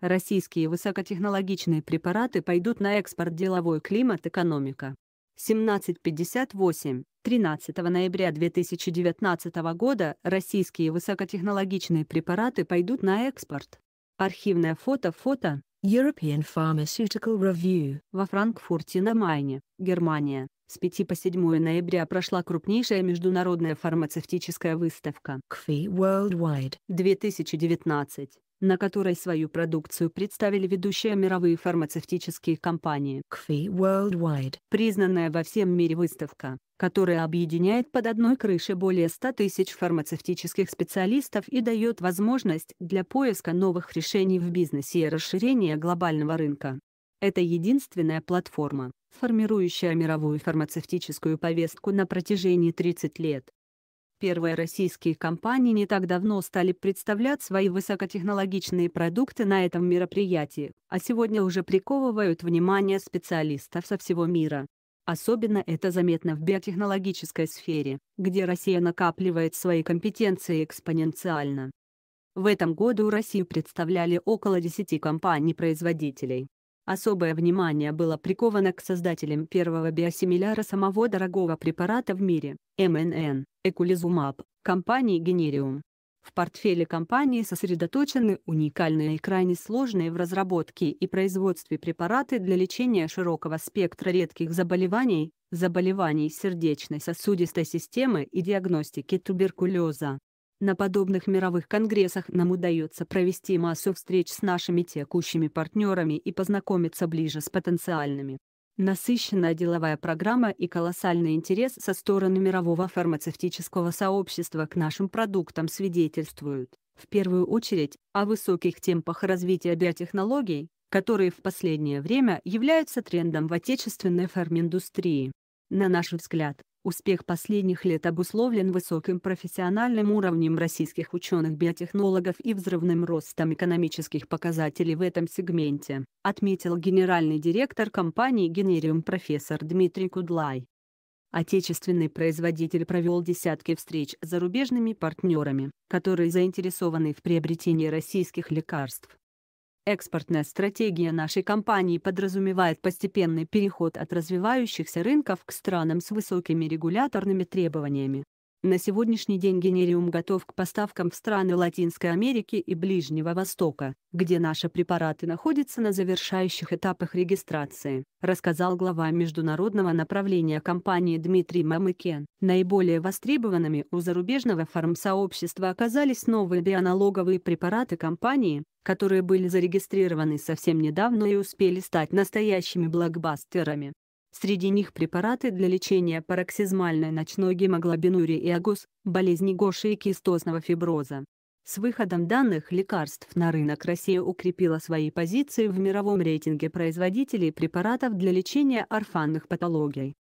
Российские высокотехнологичные препараты пойдут на экспорт деловой климат экономика. 1758. 13 ноября 2019 года российские высокотехнологичные препараты пойдут на экспорт. Архивное фото-фото European Pharmaceutical Review во Франкфурте на Майне, Германия. С 5 по 7 ноября прошла крупнейшая международная фармацевтическая выставка КФИ Worldwide 2019 на которой свою продукцию представили ведущие мировые фармацевтические компании. КФИ Worldwide. Признанная во всем мире выставка, которая объединяет под одной крышей более 100 тысяч фармацевтических специалистов и дает возможность для поиска новых решений в бизнесе и расширения глобального рынка. Это единственная платформа, формирующая мировую фармацевтическую повестку на протяжении 30 лет, Первые российские компании не так давно стали представлять свои высокотехнологичные продукты на этом мероприятии, а сегодня уже приковывают внимание специалистов со всего мира. Особенно это заметно в биотехнологической сфере, где Россия накапливает свои компетенции экспоненциально. В этом году Россию представляли около 10 компаний-производителей, Особое внимание было приковано к создателям первого биосимиляра самого дорогого препарата в мире – МНН, Экулизумаб, компании Генериум. В портфеле компании сосредоточены уникальные и крайне сложные в разработке и производстве препараты для лечения широкого спектра редких заболеваний, заболеваний сердечно-сосудистой системы и диагностики туберкулеза. На подобных мировых конгрессах нам удается провести массу встреч с нашими текущими партнерами и познакомиться ближе с потенциальными. Насыщенная деловая программа и колоссальный интерес со стороны мирового фармацевтического сообщества к нашим продуктам свидетельствуют, в первую очередь, о высоких темпах развития биотехнологий, которые в последнее время являются трендом в отечественной фарминдустрии. На наш взгляд, Успех последних лет обусловлен высоким профессиональным уровнем российских ученых-биотехнологов и взрывным ростом экономических показателей в этом сегменте, отметил генеральный директор компании «Генериум» профессор Дмитрий Кудлай. Отечественный производитель провел десятки встреч с зарубежными партнерами, которые заинтересованы в приобретении российских лекарств. Экспортная стратегия нашей компании подразумевает постепенный переход от развивающихся рынков к странам с высокими регуляторными требованиями. На сегодняшний день генериум готов к поставкам в страны Латинской Америки и Ближнего Востока, где наши препараты находятся на завершающих этапах регистрации, рассказал глава международного направления компании Дмитрий Мамыкен. Наиболее востребованными у зарубежного фармсообщества оказались новые бионалоговые препараты компании, которые были зарегистрированы совсем недавно и успели стать настоящими блокбастерами. Среди них препараты для лечения пароксизмальной ночной гемоглобинурии и агус, болезни Гоши и кистозного фиброза. С выходом данных лекарств на рынок Россия укрепила свои позиции в мировом рейтинге производителей препаратов для лечения орфанных патологий.